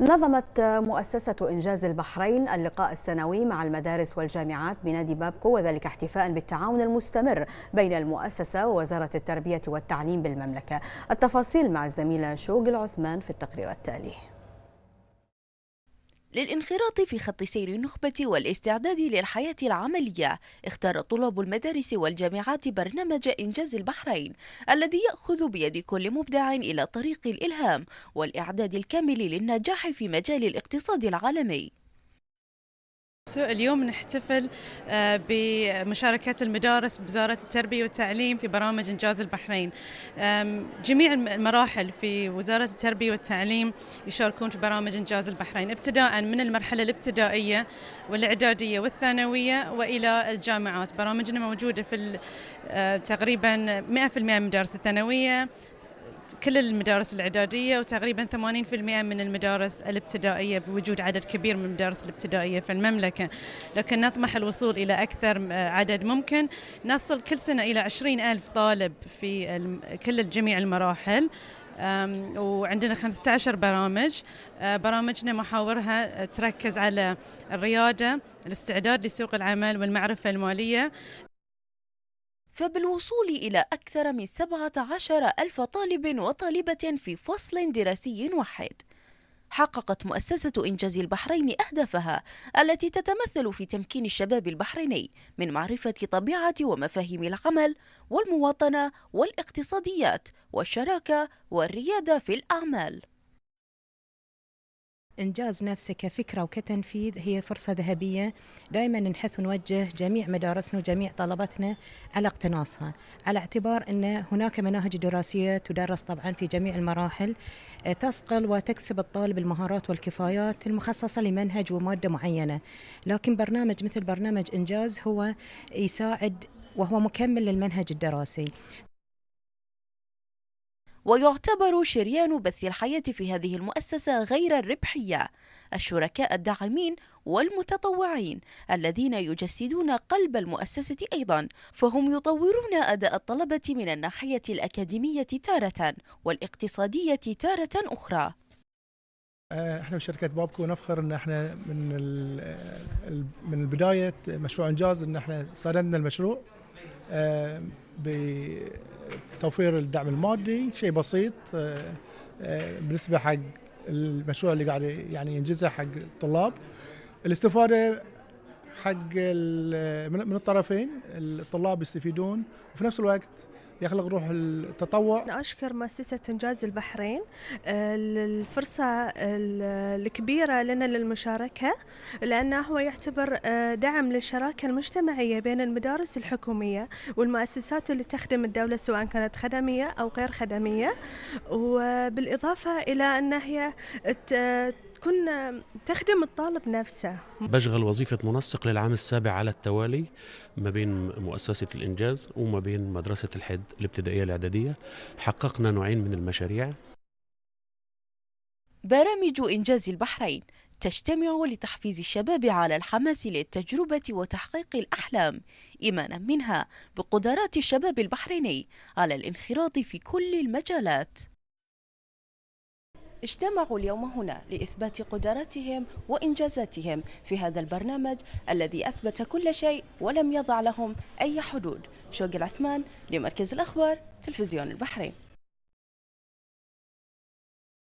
نظمت مؤسسة إنجاز البحرين اللقاء السنوي مع المدارس والجامعات بنادي بابكو وذلك احتفاء بالتعاون المستمر بين المؤسسة ووزارة التربية والتعليم بالمملكة التفاصيل مع الزميلة شوق العثمان في التقرير التالي للانخراط في خط سير النخبة والاستعداد للحياة العملية اختار طلاب المدارس والجامعات برنامج إنجاز البحرين الذي يأخذ بيد كل مبدع إلى طريق الإلهام والإعداد الكامل للنجاح في مجال الاقتصاد العالمي اليوم نحتفل آه، بمشاركة المدارس بوزارة التربية والتعليم في برامج إنجاز البحرين جميع المراحل في وزارة التربية والتعليم يشاركون في برامج إنجاز البحرين ابتداء من المرحلة الابتدائية والإعدادية والثانوية وإلى الجامعات برامجنا موجودة في آه، تقريبا 100% من المدارس الثانوية كل المدارس الإعدادية وتقريبا 80% من المدارس الابتدائية بوجود عدد كبير من المدارس الابتدائية في المملكة لكن نطمح الوصول إلى أكثر عدد ممكن نصل كل سنة إلى 20 ألف طالب في كل جميع المراحل وعندنا 15 برامج آه، برامجنا محاورها تركز على الريادة الاستعداد لسوق العمل والمعرفة المالية فبالوصول إلى أكثر من 17 ألف طالب وطالبة في فصل دراسي واحد حققت مؤسسة إنجاز البحرين أهدافها التي تتمثل في تمكين الشباب البحريني من معرفة طبيعة ومفاهيم العمل والمواطنة والاقتصاديات والشراكة والريادة في الأعمال إنجاز نفسه كفكرة وكتنفيذ هي فرصة ذهبية دائما نحث ونوجه جميع مدارسنا وجميع طلبتنا على اقتناصها على اعتبار أن هناك مناهج دراسية تدرس طبعا في جميع المراحل آه، تصقل وتكسب الطالب المهارات والكفايات المخصصة لمنهج ومادة معينة لكن برنامج مثل برنامج إنجاز هو يساعد وهو مكمل للمنهج الدراسي ويعتبر شريان بث الحياة في هذه المؤسسة غير الربحية الشركاء الداعمين والمتطوعين الذين يجسدون قلب المؤسسة أيضا فهم يطورون أداء الطلبة من الناحية الأكاديمية تارة والاقتصادية تارة أخرى آه، احنا بشركه بابكو نفخر ان احنا من آه، من بدايه مشروع انجاز ان احنا صدمنا المشروع آه، بتوفير الدعم المادي شيء بسيط آه، آه، بالنسبه حق المشروع اللي قاعد يعني ينجزه حق الطلاب الاستفاده حق من الطرفين الطلاب يستفيدون وفي نفس الوقت يخلق روح التطوع أشكر مؤسسة إنجاز البحرين آه، الفرصة الكبيرة لنا للمشاركة لأنه هو يعتبر آه، دعم للشراكة المجتمعية بين المدارس الحكومية والمؤسسات اللي تخدم الدولة سواء كانت خدمية أو غير خدمية وبالإضافة إلى أن هي تكون تخدم الطالب نفسه بشغل وظيفة منسق للعام السابع على التوالي ما بين مؤسسة الإنجاز وما بين مدرسة الحد الابتدائية الإعدادية حققنا نوعين من المشاريع برامج إنجاز البحرين تجتمع لتحفيز الشباب على الحماس للتجربة وتحقيق الأحلام إيمانا منها بقدرات الشباب البحريني على الانخراط في كل المجالات اجتمعوا اليوم هنا لإثبات قدراتهم وإنجازاتهم في هذا البرنامج الذي أثبت كل شيء ولم يضع لهم أي حدود شوق العثمان لمركز الأخبار تلفزيون البحرين